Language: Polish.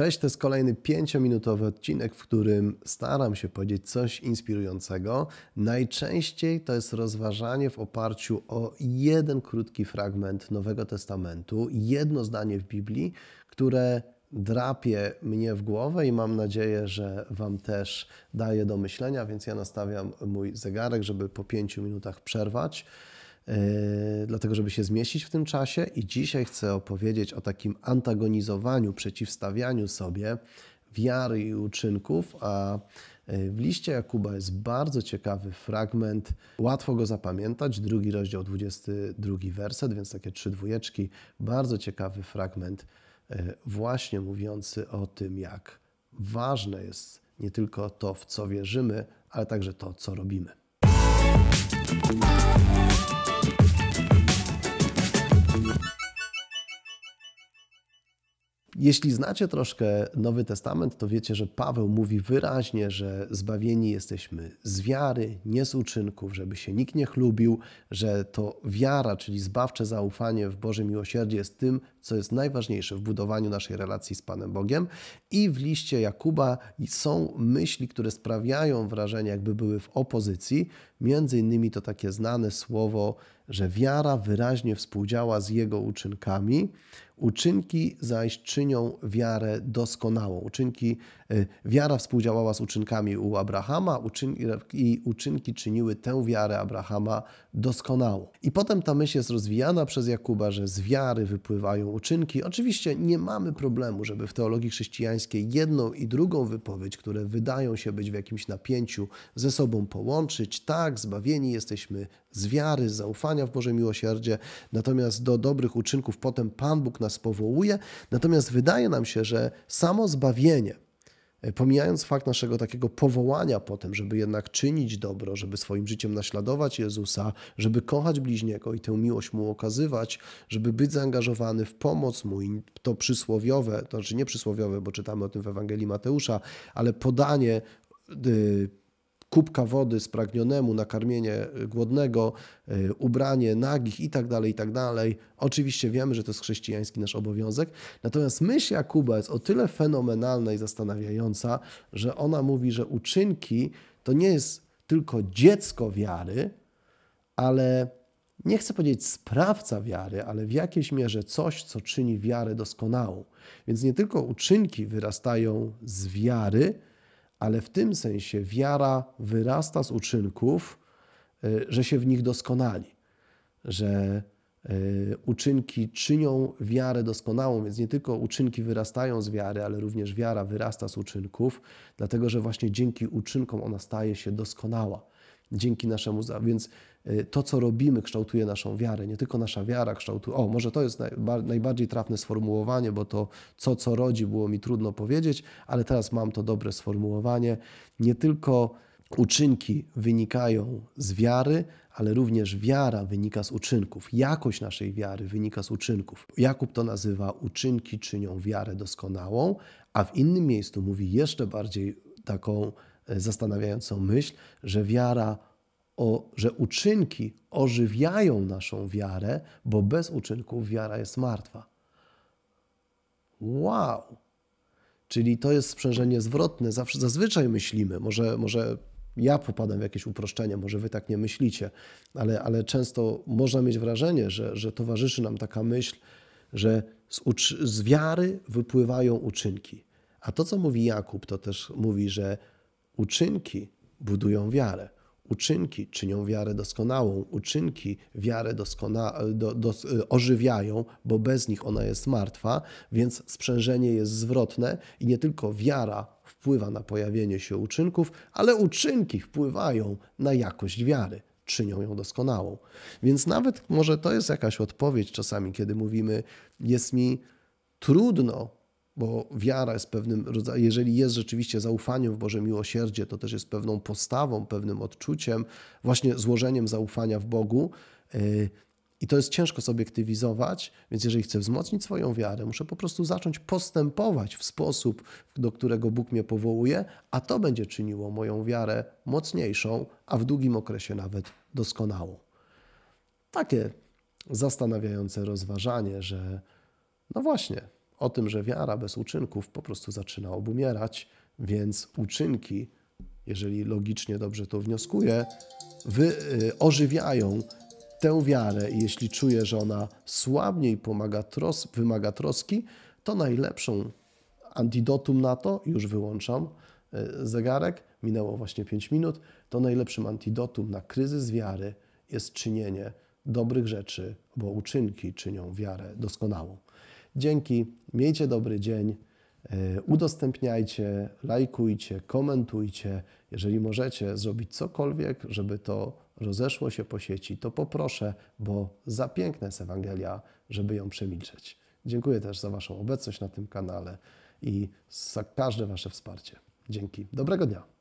Cześć, to jest kolejny pięciominutowy odcinek, w którym staram się powiedzieć coś inspirującego. Najczęściej to jest rozważanie w oparciu o jeden krótki fragment Nowego Testamentu, jedno zdanie w Biblii, które drapie mnie w głowę i mam nadzieję, że Wam też daje do myślenia, więc ja nastawiam mój zegarek, żeby po pięciu minutach przerwać. E, dlatego żeby się zmieścić w tym czasie. I dzisiaj chcę opowiedzieć o takim antagonizowaniu, przeciwstawianiu sobie wiary i uczynków, a e, w liście Jakuba jest bardzo ciekawy fragment, łatwo go zapamiętać, drugi rozdział, 22 werset, więc takie trzy dwójeczki, bardzo ciekawy fragment, e, właśnie mówiący o tym, jak ważne jest nie tylko to, w co wierzymy, ale także to, co robimy. Jeśli znacie troszkę Nowy Testament, to wiecie, że Paweł mówi wyraźnie, że zbawieni jesteśmy z wiary, nie z uczynków, żeby się nikt nie chlubił, że to wiara, czyli zbawcze zaufanie w Boże miłosierdzie jest tym, co jest najważniejsze w budowaniu naszej relacji z Panem Bogiem. I w liście Jakuba są myśli, które sprawiają wrażenie, jakby były w opozycji. Między innymi to takie znane słowo, że wiara wyraźnie współdziała z jego uczynkami. Uczynki zaś czynią wiarę doskonałą. Uczynki, y, wiara współdziałała z uczynkami u Abrahama uczynki, i uczynki czyniły tę wiarę Abrahama doskonałą. I potem ta myśl jest rozwijana przez Jakuba, że z wiary wypływają uczynki. Oczywiście nie mamy problemu, żeby w teologii chrześcijańskiej jedną i drugą wypowiedź, które wydają się być w jakimś napięciu, ze sobą połączyć. Tak, zbawieni jesteśmy z wiary, z zaufania w Boże miłosierdzie, natomiast do dobrych uczynków potem Pan Bóg nas powołuje. Natomiast wydaje nam się, że samo zbawienie, e, pomijając fakt naszego takiego powołania potem, żeby jednak czynić dobro, żeby swoim życiem naśladować Jezusa, żeby kochać bliźniego i tę miłość mu okazywać, żeby być zaangażowany w pomoc mu i to przysłowiowe, to znaczy nie przysłowiowe, bo czytamy o tym w Ewangelii Mateusza, ale podanie y, kubka wody spragnionemu, nakarmienie y, głodnego, y, ubranie nagich itd tak itd tak Oczywiście wiemy, że to jest chrześcijański nasz obowiązek. Natomiast myśl Jakuba jest o tyle fenomenalna i zastanawiająca, że ona mówi, że uczynki to nie jest tylko dziecko wiary, ale nie chcę powiedzieć sprawca wiary, ale w jakiejś mierze coś, co czyni wiarę doskonałą. Więc nie tylko uczynki wyrastają z wiary, ale w tym sensie wiara wyrasta z uczynków, e, że się w nich doskonali, że e, uczynki czynią wiarę doskonałą, więc nie tylko uczynki wyrastają z wiary, ale również wiara wyrasta z uczynków, dlatego że właśnie dzięki uczynkom ona staje się doskonała dzięki naszemu, więc y, to, co robimy, kształtuje naszą wiarę. Nie tylko nasza wiara kształtuje. O, może to jest najbardziej trafne sformułowanie, bo to, co, co rodzi, było mi trudno powiedzieć, ale teraz mam to dobre sformułowanie. Nie tylko uczynki wynikają z wiary, ale również wiara wynika z uczynków. Jakość naszej wiary wynika z uczynków. Jakub to nazywa uczynki czynią wiarę doskonałą, a w innym miejscu mówi jeszcze bardziej taką zastanawiającą myśl, że wiara, o, że uczynki ożywiają naszą wiarę, bo bez uczynków wiara jest martwa. Wow! Czyli to jest sprzężenie zwrotne. Zawsze, zazwyczaj myślimy, może, może ja popadam w jakieś uproszczenie, może wy tak nie myślicie, ale, ale często można mieć wrażenie, że, że towarzyszy nam taka myśl, że z, z wiary wypływają uczynki. A to, co mówi Jakub, to też mówi, że Uczynki budują wiarę. Uczynki czynią wiarę doskonałą, uczynki wiarę doskonałą do, do, y, ożywiają, bo bez nich ona jest martwa, więc sprzężenie jest zwrotne i nie tylko wiara wpływa na pojawienie się uczynków, ale uczynki wpływają na jakość wiary, czynią ją doskonałą. Więc nawet może to jest jakaś odpowiedź czasami, kiedy mówimy, jest mi trudno bo wiara jest pewnym rodzajem, jeżeli jest rzeczywiście zaufaniem w Boże miłosierdzie, to też jest pewną postawą, pewnym odczuciem, właśnie złożeniem zaufania w Bogu. Y, I to jest ciężko subiektywizować, więc jeżeli chcę wzmocnić swoją wiarę, muszę po prostu zacząć postępować w sposób, do którego Bóg mnie powołuje, a to będzie czyniło moją wiarę mocniejszą, a w długim okresie nawet doskonałą. Takie zastanawiające rozważanie, że no właśnie, o tym, że wiara bez uczynków po prostu zaczyna obumierać, więc uczynki, jeżeli logicznie dobrze to wnioskuję, wy, y, ożywiają tę wiarę i jeśli czuję, że ona słabniej pomaga tros, wymaga troski, to najlepszą antidotum na to, już wyłączam y, zegarek, minęło właśnie 5 minut, to najlepszym antidotum na kryzys wiary jest czynienie dobrych rzeczy, bo uczynki czynią wiarę doskonałą. Dzięki, miejcie dobry dzień, e, udostępniajcie, lajkujcie, komentujcie. Jeżeli możecie zrobić cokolwiek, żeby to rozeszło się po sieci, to poproszę, bo za piękna jest Ewangelia, żeby ją przemilczeć. Dziękuję też za Waszą obecność na tym kanale i za każde Wasze wsparcie. Dzięki. Dobrego dnia.